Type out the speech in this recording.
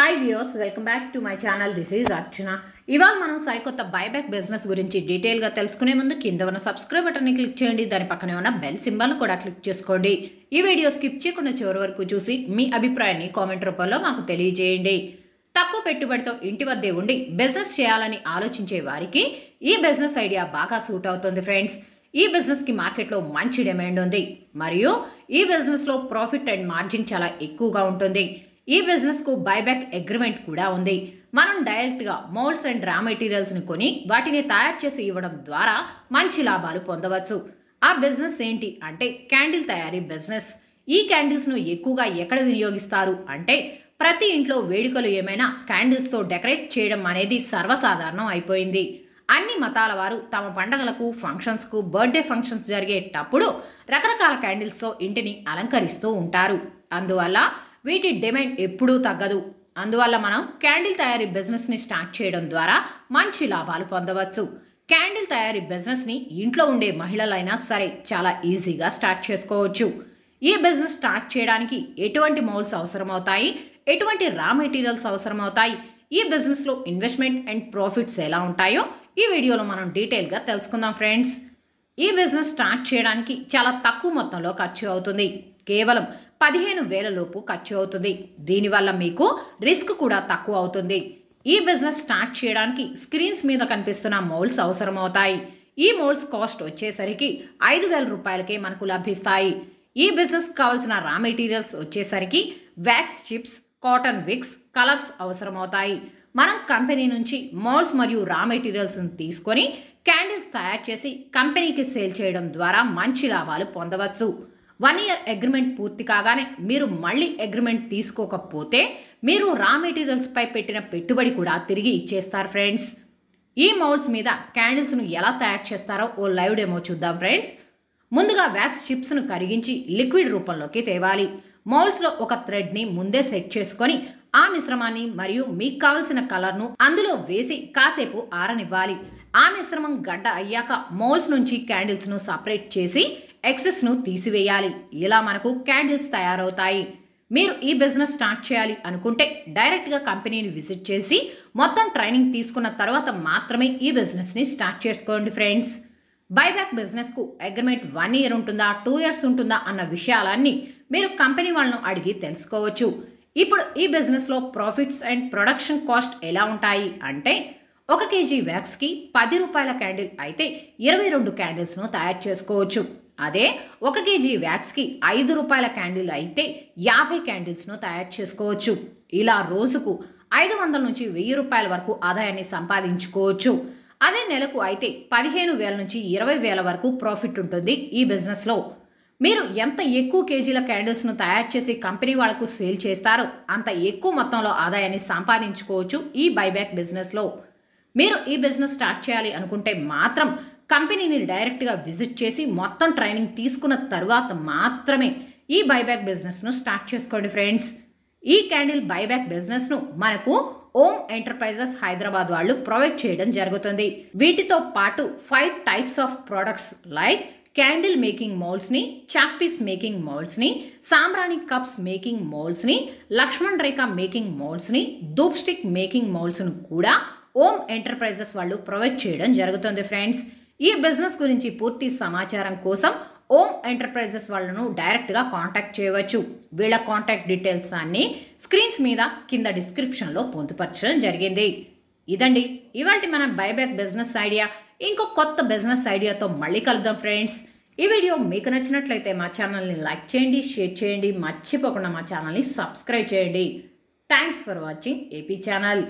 hi views welcome back to my channel this is Archana ఇవాళ మనం సరికొత్త బైబ్యాక్ బిజినెస్ గురించి డీటెయిల్గా తెలుసుకునే ముందు కింద ఉన్న సబ్స్క్రైబ్ బటన్ని క్లిక్ చేయండి దాని పక్కనే ఉన్న బెల్ సింబల్ను కూడా క్లిక్ చేసుకోండి ఈ వీడియో స్కిప్ చేయకుండా చివరి వరకు చూసి మీ అభిప్రాయాన్ని కామెంట్ రూపంలో మాకు తెలియజేయండి తక్కువ పెట్టుబడితో ఇంటి వద్దే ఉండి బిజినెస్ చేయాలని ఆలోచించే వారికి ఈ బిజినెస్ ఐడియా బాగా సూట్ అవుతుంది ఫ్రెండ్స్ ఈ బిజినెస్కి మార్కెట్లో మంచి డిమాండ్ ఉంది మరియు ఈ బిజినెస్లో ప్రాఫిట్ అండ్ మార్జిన్ చాలా ఎక్కువగా ఉంటుంది ఈ బిజినెస్కు బైబ్యాక్ అగ్రిమెంట్ కూడా ఉంది మనం డైరెక్ట్గా మౌల్స్ అండ్ రా మెటీరియల్స్ని కొని వాటిని తయారు చేసి ఇవ్వడం ద్వారా మంచి లాభాలు పొందవచ్చు ఆ బిజినెస్ ఏంటి అంటే క్యాండిల్ తయారీ బిజినెస్ ఈ క్యాండిల్స్ను ఎక్కువగా ఎక్కడ వినియోగిస్తారు అంటే ప్రతి ఇంట్లో వేడుకలు ఏమైనా క్యాండిల్స్తో డెకరేట్ చేయడం అనేది సర్వసాధారణం అయిపోయింది అన్ని మతాల వారు తమ పండగలకు ఫంక్షన్స్కు బర్త్డే ఫంక్షన్స్ జరిగేటప్పుడు రకరకాల క్యాండిల్స్తో ఇంటిని అలంకరిస్తూ ఉంటారు అందువల్ల వీటి డిమాండ్ ఎప్పుడూ తగ్గదు అందువల్ల మనం క్యాండిల్ తయారీ బిజినెస్ని స్టార్ట్ చేయడం ద్వారా మంచి లాభాలు పొందవచ్చు క్యాండిల్ తయారీ బిజినెస్ని ఇంట్లో ఉండే మహిళలైనా సరే చాలా ఈజీగా స్టార్ట్ చేసుకోవచ్చు ఈ బిజినెస్ స్టార్ట్ చేయడానికి ఎటువంటి మౌల్స్ అవసరమవుతాయి ఎటువంటి రా మెటీరియల్స్ అవసరమవుతాయి ఈ బిజినెస్లో ఇన్వెస్ట్మెంట్ అండ్ ప్రాఫిట్స్ ఎలా ఉంటాయో ఈ వీడియోలో మనం డీటెయిల్గా తెలుసుకుందాం ఫ్రెండ్స్ ఈ బిజినెస్ స్టార్ట్ చేయడానికి చాలా తక్కువ మొత్తంలో ఖర్చు అవుతుంది కేవలం పదిహేను వేలలోపు ఖర్చు అవుతుంది దీనివల్ల మీకు రిస్క్ కూడా తక్కువ అవుతుంది ఈ బిజినెస్ స్టార్ట్ చేయడానికి స్క్రీన్స్ మీద కనిపిస్తున్న మోల్స్ అవసరమవుతాయి ఈ మోల్స్ కాస్ట్ వచ్చేసరికి ఐదు వేల రూపాయలకే మనకు లభిస్తాయి ఈ బిజినెస్ కావాల్సిన రా మెటీరియల్స్ వచ్చేసరికి wax chips cotton wicks colours అవసరమవుతాయి మనం కంపెనీ నుంచి మోల్స్ మరియు రా మెటీరియల్స్ని తీసుకొని క్యాండిల్స్ తయారు చేసి కంపెనీకి సేల్ చేయడం ద్వారా మంచి లాభాలు పొందవచ్చు వన్ ఇయర్ అగ్రిమెంట్ పూర్తి కాగానే మీరు మళ్ళీ అగ్రిమెంట్ తీసుకోకపోతే మీరు రా మెటీరియల్స్పై పెట్టిన పెట్టుబడి కూడా తిరిగి ఇచ్చేస్తారు ఫ్రెండ్స్ ఈ మౌల్స్ మీద క్యాండిల్స్ను ఎలా తయారు చేస్తారో ఓ లైవ్ డెమో చూద్దాం ఫ్రెండ్స్ ముందుగా వ్యాక్స్ చిప్స్ను కరిగించి లిక్విడ్ రూపంలోకి తేవాలి మౌల్స్లో ఒక థ్రెడ్ని ముందే సెట్ చేసుకొని ఆ మిశ్రమాన్ని మరియు మీకు కావలసిన కలర్ను అందులో వేసి కాసేపు ఆరనివ్వాలి ఆ మిశ్రమం గడ్డ అయ్యాక మోల్స్ నుంచి క్యాండిల్స్ను సపరేట్ చేసి ఎక్సెస్ను తీసివేయాలి ఇలా మనకు క్యాండిల్స్ తయారవుతాయి మీరు ఈ బిజినెస్ స్టార్ట్ చేయాలి అనుకుంటే డైరెక్ట్గా కంపెనీని విజిట్ చేసి మొత్తం ట్రైనింగ్ తీసుకున్న తర్వాత మాత్రమే ఈ బిజినెస్ని స్టార్ట్ చేసుకోండి ఫ్రెండ్స్ బైబ్యాక్ బిజినెస్కు అగ్రిమెంట్ వన్ ఇయర్ ఉంటుందా టూ ఇయర్స్ ఉంటుందా అన్న విషయాలన్నీ మీరు కంపెనీ వాళ్ళను అడిగి తెలుసుకోవచ్చు ఇప్పుడు ఈ బిజినెస్లో ప్రాఫిట్స్ అండ్ ప్రొడక్షన్ కాస్ట్ ఎలా ఉంటాయి అంటే ఒక కేజీ వ్యాక్స్కి పది రూపాయల క్యాండిల్ అయితే ఇరవై రెండు క్యాండిల్స్ను తయారు చేసుకోవచ్చు అదే ఒక కేజీ వ్యాక్స్కి ఐదు రూపాయల క్యాండిల్ అయితే యాభై క్యాండిల్స్ను తయారు చేసుకోవచ్చు ఇలా రోజుకు ఐదు వందల నుంచి వెయ్యి రూపాయల వరకు ఆదాయాన్ని సంపాదించుకోవచ్చు అదే నెలకు అయితే పదిహేను వేల నుంచి ఇరవై వేల వరకు ప్రాఫిట్ ఉంటుంది ఈ బిజినెస్లో మీరు ఎంత ఎక్కువ కేజీల క్యాండిల్స్ను తయారు చేసి కంపెనీ వాళ్లకు సేల్ చేస్తారో అంత ఎక్కువ మొత్తంలో ఆదాయాన్ని సంపాదించుకోవచ్చు ఈ బైబ్యాక్ బిజినెస్లో మీరు ఈ బిజినెస్ స్టార్ట్ చేయాలి అనుకుంటే మాత్రం కంపెనీని డైరెక్ట్గా విజిట్ చేసి మొత్తం ట్రైనింగ్ తీసుకున్న తర్వాత మాత్రమే ఈ బైబ్యాక్ బిజినెస్ను స్టార్ట్ చేసుకోండి ఫ్రెండ్స్ ఈ క్యాండిల్ బైబ్యాక్ బిజినెస్ను మనకు ఓం ఎంటర్ప్రైజెస్ హైదరాబాద్ వాళ్ళు ప్రొవైడ్ చేయడం జరుగుతుంది వీటితో పాటు five types of products like candle making మౌల్డ్స్ని చాక్పీస్ మేకింగ్ మౌల్డ్స్ని సాంబ్రాణి కప్స్ మేకింగ్ మౌల్డ్స్ని లక్ష్మణ్ రేఖ మేకింగ్ మౌల్డ్స్ని ధూప్ స్టిక్ మేకింగ్ మౌల్డ్స్ను కూడా ఓం ఎంటర్ప్రైజెస్ వాళ్ళు ప్రొవైడ్ చేయడం జరుగుతుంది ఫ్రెండ్స్ ఈ బిజినెస్ గురించి పూర్తి సమాచారం కోసం ఓం ఎంటర్ప్రైజెస్ వాళ్ళను డైరెక్ట్గా కాంటాక్ట్ చేయవచ్చు వీళ్ళ కాంటాక్ట్ డీటెయిల్స్ అన్నీ స్క్రీన్స్ మీద కింద డిస్క్రిప్షన్లో పొందుపరచడం జరిగింది ఇదండి ఇవాళ మన బైబ్యాక్ బిజినెస్ ఐడియా ఇంకో కొత్త బిజినెస్ ఐడియాతో మళ్ళీ కలుద్దాం ఫ్రెండ్స్ ఈ వీడియో మీకు నచ్చినట్లయితే మా ఛానల్ని లైక్ చేయండి షేర్ చేయండి మర్చిపోకుండా మా ఛానల్ని సబ్స్క్రైబ్ చేయండి thanks for watching AP channel